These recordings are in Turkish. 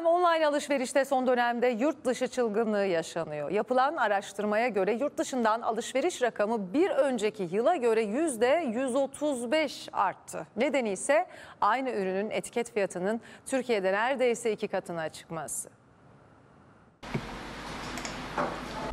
Efendim online alışverişte son dönemde yurt dışı çılgınlığı yaşanıyor. Yapılan araştırmaya göre yurt dışından alışveriş rakamı bir önceki yıla göre %135 arttı. Nedeni ise aynı ürünün etiket fiyatının Türkiye'de neredeyse iki katına çıkması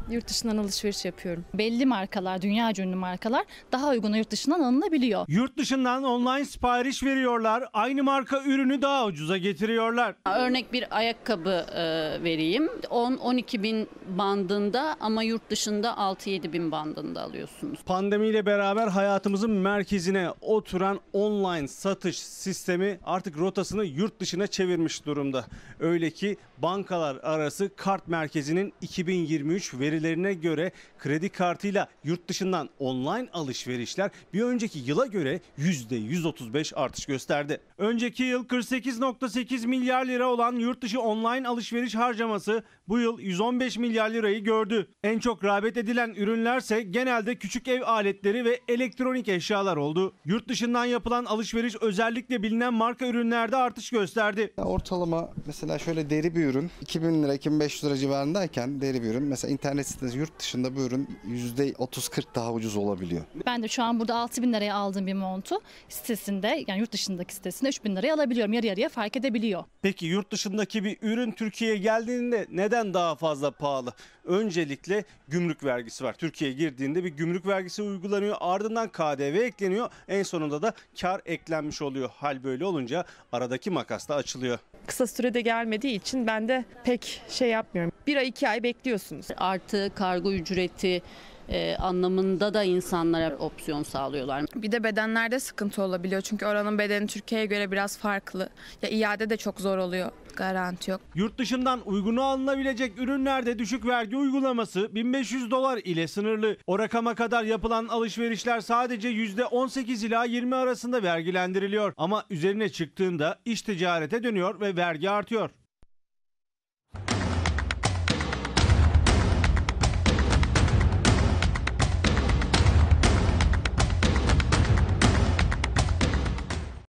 yurt dışından alışveriş yapıyorum. Belli markalar, dünya ünlü markalar daha uyguna yurt dışından alınabiliyor. Yurt dışından online sipariş veriyorlar. Aynı marka ürünü daha ucuza getiriyorlar. Örnek bir ayakkabı e, vereyim. 10-12 bin bandında ama yurt dışında 6-7 bin bandında alıyorsunuz. Pandemiyle beraber hayatımızın merkezine oturan online satış sistemi artık rotasını yurt dışına çevirmiş durumda. Öyle ki bankalar arası kart merkezinin 2023 veri verilerine göre kredi kartıyla yurt dışından online alışverişler bir önceki yıla göre %135 artış gösterdi. Önceki yıl 48.8 milyar lira olan yurt dışı online alışveriş harcaması bu yıl 115 milyar lirayı gördü. En çok rağbet edilen ürünlerse genelde küçük ev aletleri ve elektronik eşyalar oldu. Yurt dışından yapılan alışveriş özellikle bilinen marka ürünlerde artış gösterdi. Ortalama mesela şöyle deri bir ürün 2000 lira 2500 lira civarındayken deri bir ürün mesela internet etsiniz yurt dışında bu ürün %30-40 daha ucuz olabiliyor. Ben de şu an burada 6 bin liraya aldığım bir montu sitesinde yani yurt dışındaki sitesinde 3 bin liraya alabiliyorum. Yarı yarıya fark edebiliyor. Peki yurt dışındaki bir ürün Türkiye'ye geldiğinde neden daha fazla pahalı? Öncelikle gümrük vergisi var. Türkiye'ye girdiğinde bir gümrük vergisi uygulanıyor. Ardından KDV ekleniyor. En sonunda da kar eklenmiş oluyor. Hal böyle olunca aradaki makas da açılıyor. Kısa sürede gelmediği için ben de pek şey yapmıyorum bir ay iki ay bekliyorsunuz. Artı kargo ücreti e, anlamında da insanlara opsiyon sağlıyorlar. Bir de bedenlerde sıkıntı olabiliyor çünkü oranın bedeni Türkiye'ye göre biraz farklı. Ya iade de çok zor oluyor. Garanti yok. Yurt dışından uygunu alınabilecek ürünlerde düşük vergi uygulaması 1500 dolar ile sınırlı. O rakama kadar yapılan alışverişler sadece %18 ila 20 arasında vergilendiriliyor. Ama üzerine çıktığında iş ticarete dönüyor ve vergi artıyor.